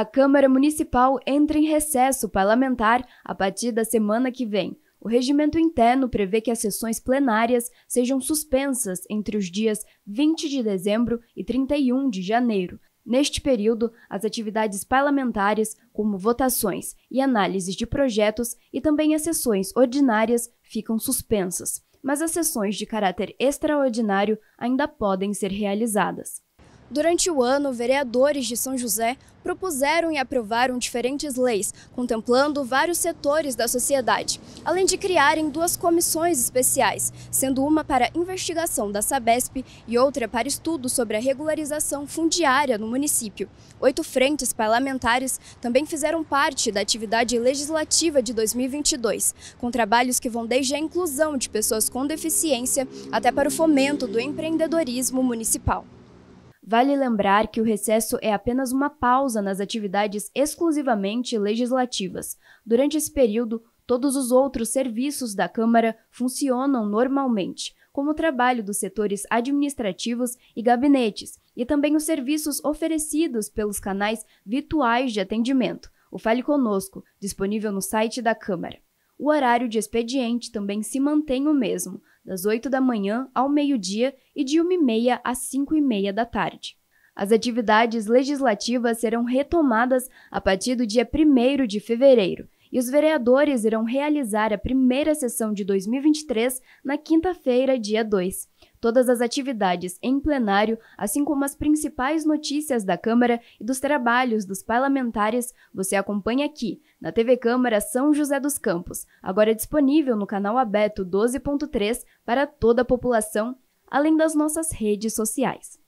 A Câmara Municipal entra em recesso parlamentar a partir da semana que vem. O regimento interno prevê que as sessões plenárias sejam suspensas entre os dias 20 de dezembro e 31 de janeiro. Neste período, as atividades parlamentares, como votações e análises de projetos, e também as sessões ordinárias, ficam suspensas, mas as sessões de caráter extraordinário ainda podem ser realizadas. Durante o ano, vereadores de São José propuseram e aprovaram diferentes leis, contemplando vários setores da sociedade, além de criarem duas comissões especiais, sendo uma para investigação da Sabesp e outra para estudo sobre a regularização fundiária no município. Oito frentes parlamentares também fizeram parte da atividade legislativa de 2022, com trabalhos que vão desde a inclusão de pessoas com deficiência até para o fomento do empreendedorismo municipal. Vale lembrar que o recesso é apenas uma pausa nas atividades exclusivamente legislativas. Durante esse período, todos os outros serviços da Câmara funcionam normalmente, como o trabalho dos setores administrativos e gabinetes, e também os serviços oferecidos pelos canais virtuais de atendimento, o Fale Conosco, disponível no site da Câmara. O horário de expediente também se mantém o mesmo, das 8 da manhã ao meio-dia e de 1h30 às 5h30 da tarde. As atividades legislativas serão retomadas a partir do dia 1 de fevereiro e os vereadores irão realizar a primeira sessão de 2023 na quinta-feira, dia 2. Todas as atividades em plenário, assim como as principais notícias da Câmara e dos trabalhos dos parlamentares, você acompanha aqui, na TV Câmara São José dos Campos, agora disponível no canal aberto 12.3 para toda a população, além das nossas redes sociais.